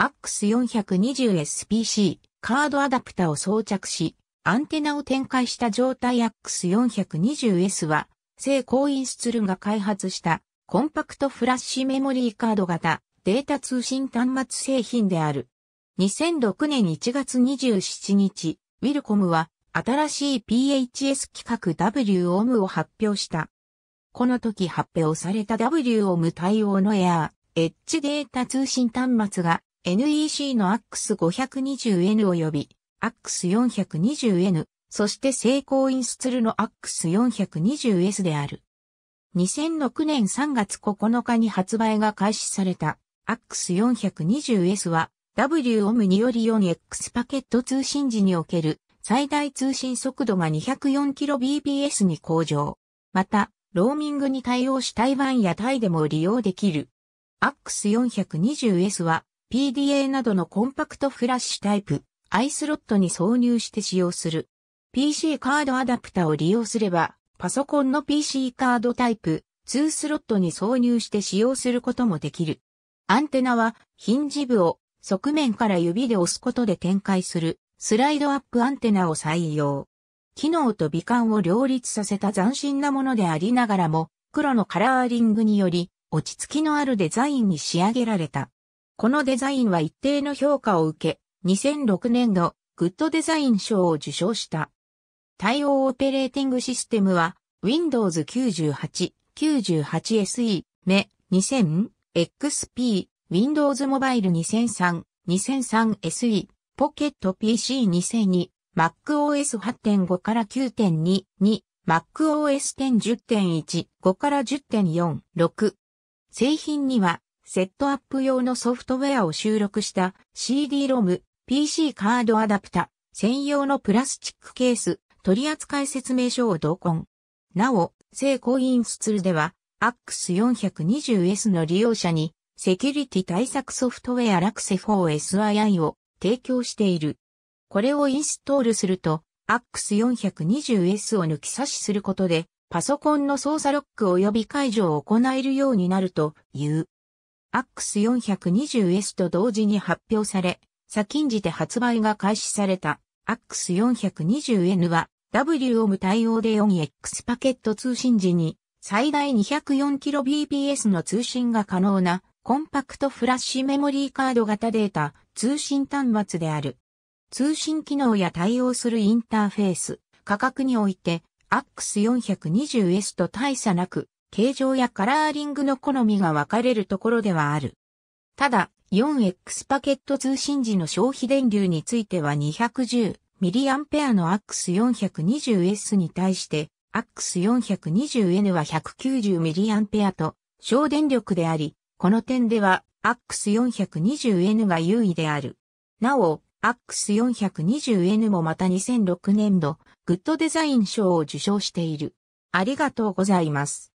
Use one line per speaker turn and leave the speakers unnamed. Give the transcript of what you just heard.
AX420SPC カードアダプタを装着し、アンテナを展開した状態 AX420S は、聖コインスツルが開発したコンパクトフラッシュメモリーカード型データ通信端末製品である。2006年1月27日、ウィルコムは新しい PHS 規格 WOM を発表した。この時発表された WOM 対応のエアー、エッジデータ通信端末が NEC の AX520N 及び AX420N、そして成功インスツルの AX420S である。2006年3月9日に発売が開始された AX420S は WOM により 4X パケット通信時における最大通信速度が 204kbps に向上。また、ローミングに対応し台湾やタイでも利用できる。AX420S は PDA などのコンパクトフラッシュタイプ、i スロットに挿入して使用する。PC カードアダプタを利用すれば、パソコンの PC カードタイプ、2スロットに挿入して使用することもできる。アンテナは、ヒンジ部を側面から指で押すことで展開する、スライドアップアンテナを採用。機能と美観を両立させた斬新なものでありながらも、黒のカラーリングにより、落ち着きのあるデザインに仕上げられた。このデザインは一定の評価を受け、2006年度、グッドデザイン賞を受賞した。対応オペレーティングシステムは Windows 98、98SE、ME、2000、XP、Windows Mobile 2003、2003SE、Pocket PC 2002、MacOS 8.5から9.2、2、MacOS 10.10.1、5から10.4、6。製品にはセットアップ用のソフトウェアを収録した CD-ROM、PC カードアダプタ、専用のプラスチックケース、取扱説明書を同梱。なお、聖コインスツルでは、AX420S の利用者に、セキュリティ対策ソフトウェアラクセ 4SII を提供している。これをインストールすると、AX420S を抜き差しすることで、パソコンの操作ロック及び解除を行えるようになるという。AX420S と同時に発表され、先んじて発売が開始された AX420N は WOM 対応で 4X パケット通信時に最大 204kbps の通信が可能なコンパクトフラッシュメモリーカード型データ通信端末である。通信機能や対応するインターフェース、価格において AX420S と大差なく形状やカラーリングの好みが分かれるところではある。ただ、4X パケット通信時の消費電流については 210mA の AX420S に対して AX420N は 190mA と省電力であり、この点では AX420N が優位である。なお、AX420N もまた2006年度、グッドデザイン賞を受賞している。ありがとうございます。